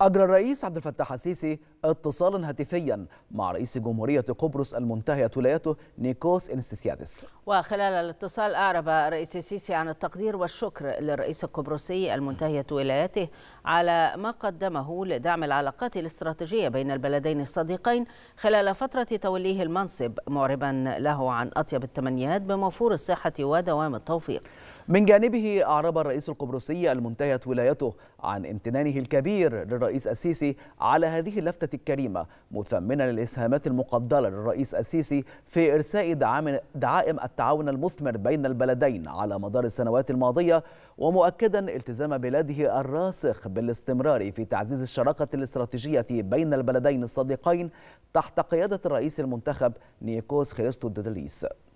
أجرى الرئيس عبد الفتاح السيسي اتصالا هاتفيا مع رئيس جمهورية قبرص المنتهية ولايته نيكوس انستسيادس وخلال الاتصال أعرب رئيس السيسي عن التقدير والشكر للرئيس القبرصي المنتهية ولايته على ما قدمه لدعم العلاقات الاستراتيجية بين البلدين الصديقين خلال فترة توليه المنصب معربا له عن أطيب التمنيات بموفور الصحة ودوام التوفيق من جانبه أعرب الرئيس القبرصي المنتهية ولايته عن امتنانه الكبير للرئيس السيسي على هذه اللفتة الكريمة مثمنا الإسهامات المقدرة للرئيس السيسي في إرساء دعائم التعاون المثمر بين البلدين على مدار السنوات الماضية ومؤكدا التزام بلاده الراسخ بالاستمرار في تعزيز الشراكة الاستراتيجية بين البلدين الصديقين تحت قيادة الرئيس المنتخب نيكوس خريستو دودليس